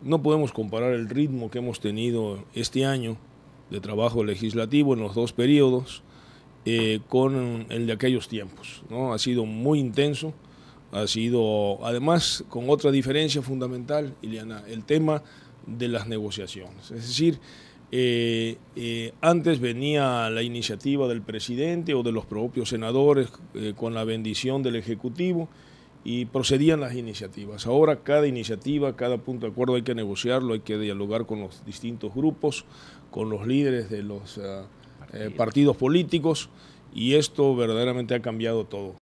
No podemos comparar el ritmo que hemos tenido este año de trabajo legislativo en los dos periodos eh, con el de aquellos tiempos. ¿no? Ha sido muy intenso, ha sido además con otra diferencia fundamental, Ileana, el tema de las negociaciones. Es decir, eh, eh, antes venía la iniciativa del presidente o de los propios senadores con la bendición del Ejecutivo y procedían las iniciativas. Ahora cada iniciativa, cada punto de acuerdo hay que negociarlo, hay que dialogar con los distintos grupos, con los líderes de los eh, eh, partidos políticos y esto verdaderamente ha cambiado todo.